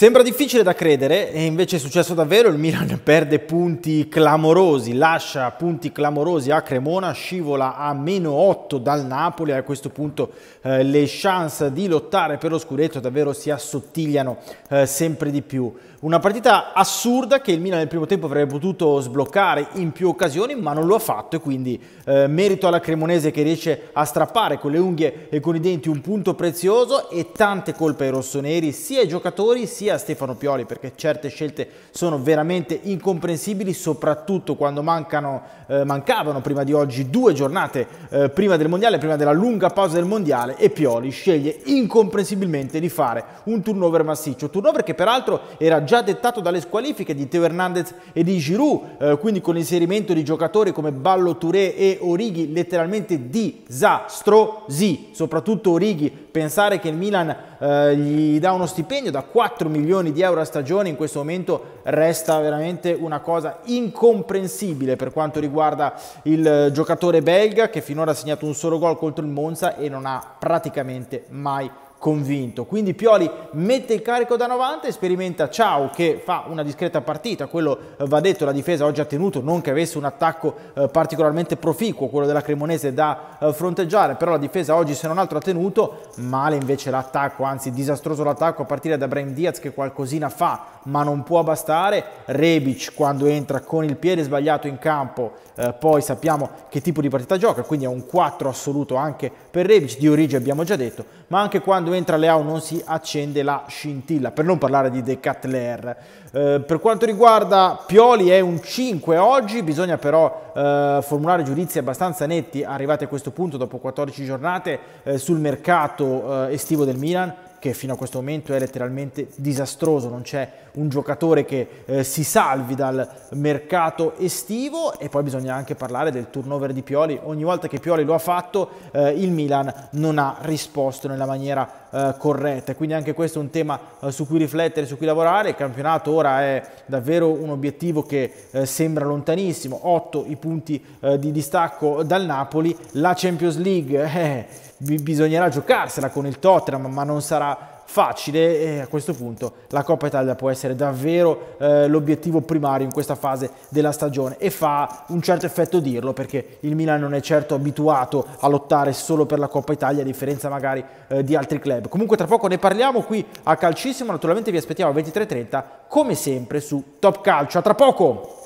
Sembra difficile da credere e invece è successo davvero, il Milan perde punti clamorosi, lascia punti clamorosi a Cremona, scivola a meno 8 dal Napoli, a questo punto eh, le chance di lottare per lo scudetto davvero si assottigliano eh, sempre di più. Una partita assurda che il Milan nel primo tempo avrebbe potuto sbloccare in più occasioni ma non lo ha fatto e quindi eh, merito alla Cremonese che riesce a strappare con le unghie e con i denti un punto prezioso e tante colpe ai rossoneri sia ai giocatori sia sia a Stefano Pioli perché certe scelte sono veramente incomprensibili soprattutto quando mancano, eh, mancavano prima di oggi due giornate eh, prima del mondiale, prima della lunga pausa del mondiale e Pioli sceglie incomprensibilmente di fare un turnover massiccio, turnover che peraltro era già dettato dalle squalifiche di Teo Hernandez e di Giroud, eh, quindi con l'inserimento di giocatori come Ballo Touré e Orighi letteralmente disastrosi, soprattutto Orighi, pensare che il Milan eh, gli dà uno stipendio da 4 milioni milioni di euro a stagione in questo momento resta veramente una cosa incomprensibile per quanto riguarda il giocatore belga che finora ha segnato un solo gol contro il Monza e non ha praticamente mai convinto. Quindi Pioli mette il carico da 90 sperimenta Ciao che fa una discreta partita, quello eh, va detto, la difesa oggi ha tenuto, non che avesse un attacco eh, particolarmente proficuo, quello della Cremonese da eh, fronteggiare, però la difesa oggi se non altro ha tenuto, male invece l'attacco, anzi disastroso l'attacco a partire da Brahim Diaz che qualcosina fa ma non può bastare, Rebic quando entra con il piede sbagliato in campo, poi sappiamo che tipo di partita gioca, quindi è un 4 assoluto anche per Rebic, di origine abbiamo già detto, ma anche quando quando entra Leao non si accende la scintilla, per non parlare di Decatler. Eh, per quanto riguarda Pioli è un 5 oggi, bisogna però eh, formulare giudizi abbastanza netti arrivati a questo punto dopo 14 giornate eh, sul mercato eh, estivo del Milan che fino a questo momento è letteralmente disastroso, non c'è un giocatore che eh, si salvi dal mercato estivo e poi bisogna anche parlare del turnover di Pioli, ogni volta che Pioli lo ha fatto eh, il Milan non ha risposto nella maniera eh, corretta, quindi anche questo è un tema eh, su cui riflettere, su cui lavorare, il campionato ora è davvero un obiettivo che eh, sembra lontanissimo, 8 i punti eh, di distacco dal Napoli, la Champions League bisognerà giocarsela con il Tottenham, ma non sarà facile e a questo punto la Coppa Italia può essere davvero eh, l'obiettivo primario in questa fase della stagione e fa un certo effetto dirlo perché il Milan non è certo abituato a lottare solo per la Coppa Italia a differenza magari eh, di altri club. Comunque tra poco ne parliamo qui a Calcissimo, naturalmente vi aspettiamo a 23.30 come sempre su Top Calcio. A tra poco!